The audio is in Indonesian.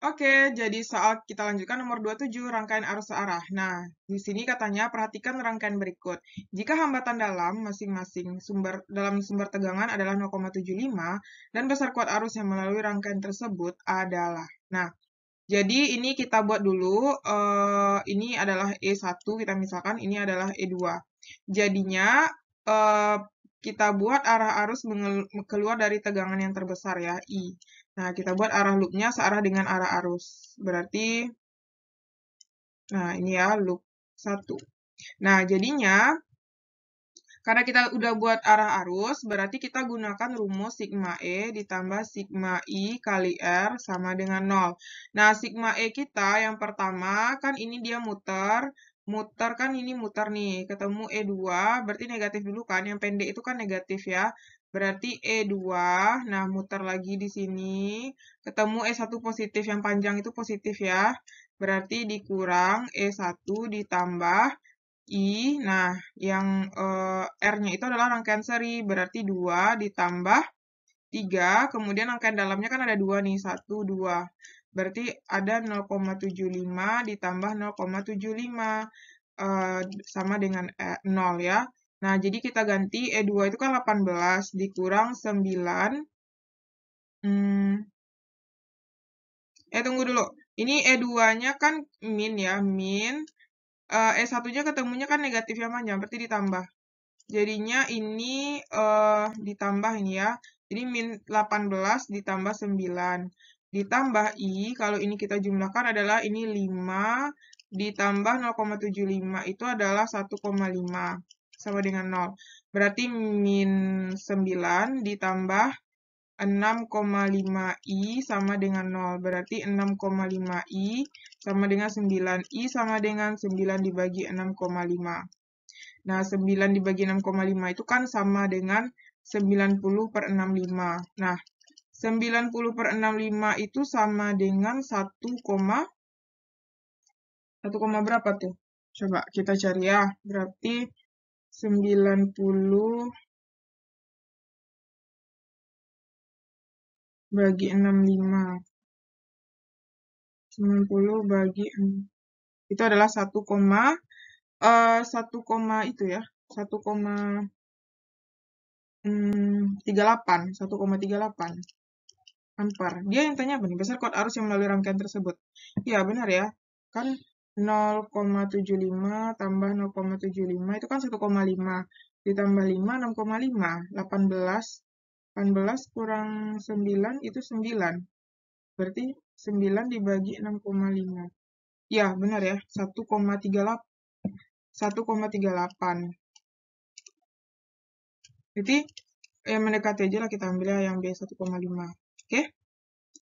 Oke, jadi soal kita lanjutkan nomor 27, rangkaian arus searah. Nah, di sini katanya perhatikan rangkaian berikut. Jika hambatan dalam masing-masing sumber dalam sumber tegangan adalah 0,75 dan besar kuat arus yang melalui rangkaian tersebut adalah. Nah, jadi ini kita buat dulu, uh, ini adalah E1, kita misalkan ini adalah E2. Jadinya uh, kita buat arah arus keluar dari tegangan yang terbesar ya, I. Nah, kita buat arah loopnya searah dengan arah arus. Berarti, nah ini ya loop 1. Nah, jadinya, karena kita udah buat arah arus, berarti kita gunakan rumus sigma E ditambah sigma I kali R sama dengan 0. Nah, sigma E kita yang pertama, kan ini dia muter, muter kan ini muter nih, ketemu E2, berarti negatif dulu kan, yang pendek itu kan negatif ya. Berarti E2, nah muter lagi di sini, ketemu E1 positif, yang panjang itu positif ya. Berarti dikurang E1 ditambah I, nah yang e, R-nya itu adalah rangkaian seri, berarti 2 ditambah 3, kemudian rangkaian dalamnya kan ada 2 nih, 1, 2. Berarti ada 0,75 ditambah 0,75 e, eh, sama dengan e, eh, 0 ya. Nah, jadi kita ganti E2 itu kan 18 dikurang 9. Hmm. Eh, tunggu dulu. Ini E2-nya kan min ya, min. Uh, eh, E1-nya ketemunya kan negatif ya panjang, ya? berarti ditambah. Jadinya ini uh, ditambah ini ya. Jadi min 18 ditambah 9. Ditambah I, kalau ini kita jumlahkan adalah ini 5 ditambah 0,75 itu adalah 1,5 sama dengan 0. Berarti min 9 ditambah 6,5i sama dengan 0. Berarti 6,5i sama dengan 9i sama dengan 9 dibagi 6,5. Nah, 9 dibagi 6,5 itu kan sama dengan 90 per 65. Nah, 90 per 65 itu sama dengan 1, 1, berapa tuh? Coba kita cari ya. Berarti sembilan puluh bagi enam lima sembilan puluh bagi enam itu adalah satu koma eh, satu koma itu ya satu koma hmm, tiga delapan satu koma tiga delapan ampar. Dia yang tanya apa nih? Besar kuat arus yang melalui rangkaian tersebut. Ya, benar ya. Kan 0,75 tambah 0,75 itu kan 1,5. Ditambah 5, 6,5. 18. 18 kurang 9 itu 9. Berarti 9 dibagi 6,5. Ya, benar ya. 1,38. 1,38. Jadi, yang mendekati aja lah kita ambil ya yang B1,5. Oke? Okay?